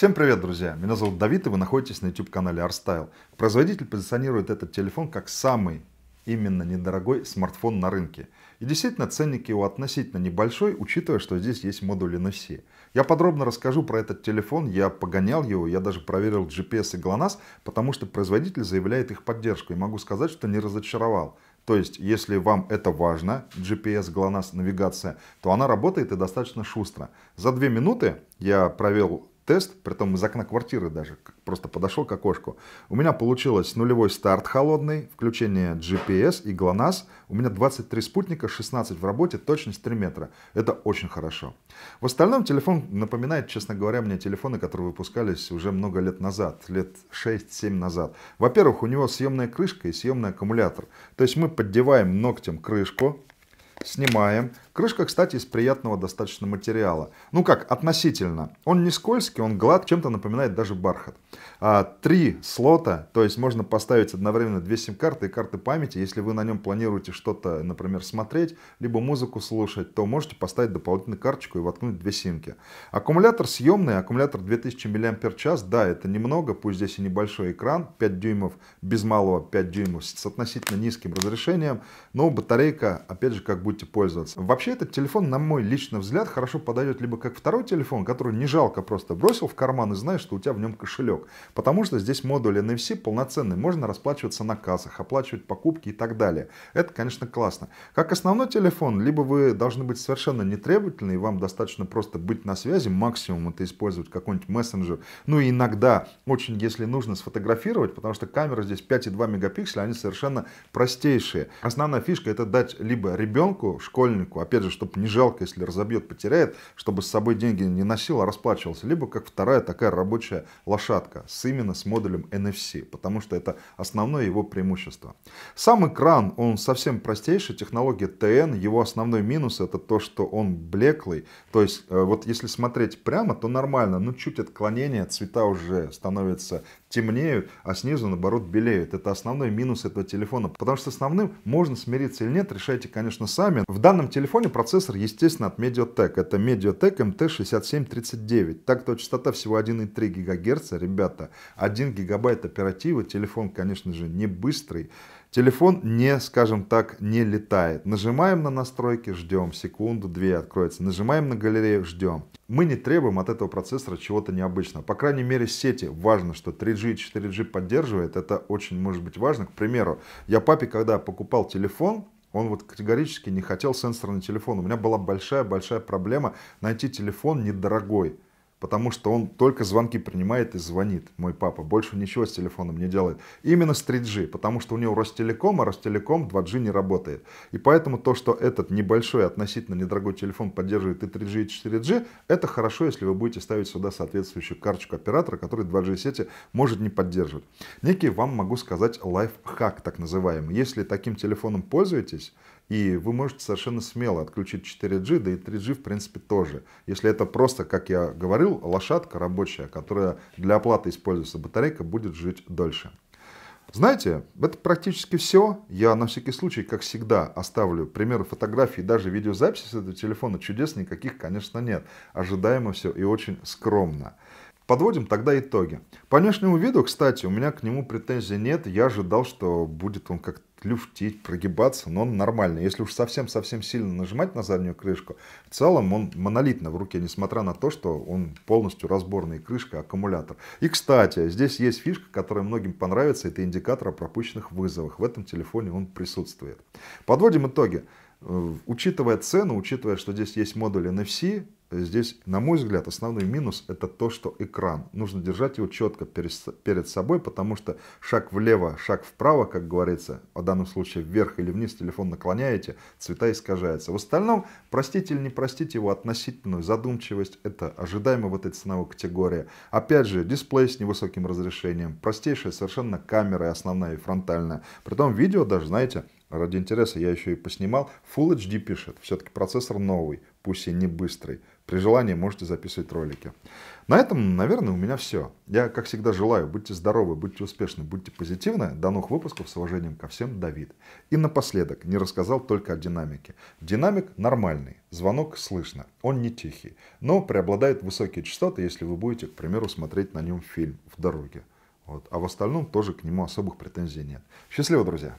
Всем привет, друзья! Меня зовут Давид, и вы находитесь на YouTube-канале ArtStyle. Производитель позиционирует этот телефон как самый именно недорогой смартфон на рынке. И действительно, ценник его относительно небольшой, учитывая, что здесь есть модуль NFC. Я подробно расскажу про этот телефон, я погонял его, я даже проверил GPS и GLONASS, потому что производитель заявляет их поддержку, и могу сказать, что не разочаровал. То есть, если вам это важно, GPS, GLONASS, навигация, то она работает и достаточно шустро. За две минуты я провел тест, при притом из окна квартиры даже, просто подошел к окошку. У меня получилось нулевой старт холодный, включение GPS и GLONASS. У меня 23 спутника, 16 в работе, точность 3 метра. Это очень хорошо. В остальном телефон напоминает, честно говоря, мне телефоны, которые выпускались уже много лет назад, лет 6-7 назад. Во-первых, у него съемная крышка и съемный аккумулятор. То есть мы поддеваем ногтем крышку, снимаем. Крышка, кстати, из приятного достаточно материала. Ну как, относительно. Он не скользкий, он глад, чем-то напоминает даже бархат. А, три слота, то есть можно поставить одновременно две сим-карты и карты памяти. Если вы на нем планируете что-то, например, смотреть, либо музыку слушать, то можете поставить дополнительную карточку и воткнуть две симки. Аккумулятор съемный, аккумулятор 2000 мАч, да, это немного, пусть здесь и небольшой экран, 5 дюймов, без малого 5 дюймов, с относительно низким разрешением, но батарейка, опять же, как будете пользоваться. Вообще вообще этот телефон, на мой личный взгляд, хорошо подойдет либо как второй телефон, который не жалко просто бросил в карман и знаешь, что у тебя в нем кошелек. Потому что здесь модуль NFC полноценный, можно расплачиваться на кассах, оплачивать покупки и так далее. Это, конечно, классно. Как основной телефон, либо вы должны быть совершенно нетребовательны, и вам достаточно просто быть на связи, максимум это использовать какой-нибудь мессенджер. Ну и иногда, очень если нужно, сфотографировать, потому что камера здесь 5,2 мегапикселя, они совершенно простейшие. Основная фишка это дать либо ребенку, школьнику, а опять же, чтобы не жалко, если разобьет, потеряет, чтобы с собой деньги не носил, а расплачивался. Либо как вторая такая рабочая лошадка с именно с модулем NFC, потому что это основное его преимущество. Сам экран, он совсем простейший, технология TN, его основной минус это то, что он блеклый, то есть э, вот если смотреть прямо, то нормально, но чуть отклонение, цвета уже становятся темнеют, а снизу наоборот белеют. Это основной минус этого телефона, потому что основным можно смириться или нет, решайте, конечно, сами. В данном телефоне телефоне процессор, естественно, от MediaTek. Это MediaTek MT6739. Так-то частота всего 1,3 ГГц. Ребята, 1 гигабайт оперативы. Телефон, конечно же, не быстрый. Телефон не, скажем так, не летает. Нажимаем на настройки, ждем. Секунду-две откроется. Нажимаем на галерею, ждем. Мы не требуем от этого процессора чего-то необычного. По крайней мере, сети важно, что 3G и 4G поддерживает. Это очень может быть важно. К примеру, я папе, когда покупал телефон, он вот категорически не хотел сенсорный телефон. У меня была большая-большая проблема найти телефон недорогой потому что он только звонки принимает и звонит, мой папа, больше ничего с телефоном не делает. Именно с 3G, потому что у него Ростелеком, а Ростелеком 2G не работает. И поэтому то, что этот небольшой, относительно недорогой телефон поддерживает и 3G, и 4G, это хорошо, если вы будете ставить сюда соответствующую карточку оператора, который 2G сети может не поддерживать. Некий вам могу сказать лайфхак так называемый. Если таким телефоном пользуетесь, и вы можете совершенно смело отключить 4G, да и 3G в принципе тоже. Если это просто, как я говорил, лошадка рабочая, которая для оплаты используется батарейка, будет жить дольше. Знаете, это практически все. Я на всякий случай, как всегда, оставлю примеры фотографий, даже видеозаписи с этого телефона. Чудес никаких, конечно, нет. Ожидаемо все и очень скромно. Подводим тогда итоги. По внешнему виду, кстати, у меня к нему претензий нет. Я ожидал, что будет он как-то люфтить, прогибаться, но он нормальный. Если уж совсем-совсем сильно нажимать на заднюю крышку, в целом он монолитно в руке, несмотря на то, что он полностью разборный крышка, аккумулятор. И, кстати, здесь есть фишка, которая многим понравится, это индикатор о пропущенных вызовах. В этом телефоне он присутствует. Подводим итоги. Э, учитывая цену, учитывая, что здесь есть модуль NFC, здесь, на мой взгляд, основной минус это то, что экран. Нужно держать его четко перед собой, потому что шаг влево, шаг вправо, как говорится, в данном случае вверх или вниз телефон наклоняете, цвета искажаются. В остальном, простите или не простите его относительную задумчивость, это ожидаемо в этой ценовой категории. Опять же, дисплей с невысоким разрешением, простейшая совершенно камера основная и фронтальная. Притом видео даже, знаете, Ради интереса я еще и поснимал. Full HD пишет. Все-таки процессор новый, пусть и не быстрый. При желании можете записывать ролики. На этом, наверное, у меня все. Я, как всегда, желаю, будьте здоровы, будьте успешны, будьте позитивны. До новых выпусков. С уважением ко всем, Давид. И напоследок, не рассказал только о динамике. Динамик нормальный, звонок слышно, он не тихий. Но преобладают высокие частоты, если вы будете, к примеру, смотреть на нем фильм в дороге. Вот. А в остальном тоже к нему особых претензий нет. Счастливо, друзья!